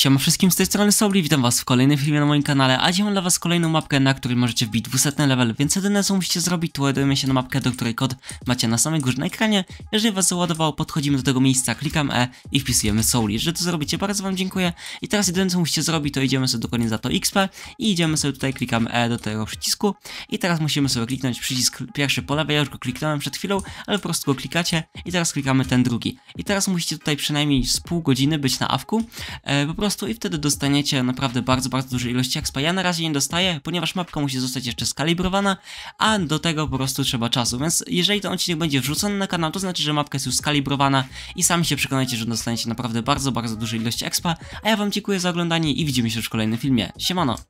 Siema wszystkim, z tej strony Sobli, witam was w kolejnym filmie na moim kanale, a dzisiaj mam dla was kolejną mapkę, na której możecie wbić 200 level, więc jedyne co musicie zrobić, to ładujemy się na mapkę, do której kod macie na samej górze na ekranie. Jeżeli was załadowało, podchodzimy do tego miejsca, klikam E i wpisujemy Souli. Że to zrobicie, bardzo wam dziękuję. I teraz jedyne co musicie zrobić, to idziemy sobie dokładnie za to XP i idziemy sobie tutaj, klikamy E do tego przycisku i teraz musimy sobie kliknąć przycisk pierwszy po lewej, ja już go kliknąłem przed chwilą, ale po prostu go klikacie i teraz klikamy ten drugi. I teraz musicie tutaj przynajmniej z pół godziny być na awku, e, po prostu prostu i wtedy dostaniecie naprawdę bardzo, bardzo duże ilości expa. Ja na razie nie dostaję, ponieważ mapka musi zostać jeszcze skalibrowana, a do tego po prostu trzeba czasu, więc jeżeli ten odcinek będzie wrzucony na kanał, to znaczy, że mapka jest już skalibrowana i sami się przekonacie, że dostaniecie naprawdę bardzo, bardzo duże ilości expa, a ja wam dziękuję za oglądanie i widzimy się już w kolejnym filmie. Siemano!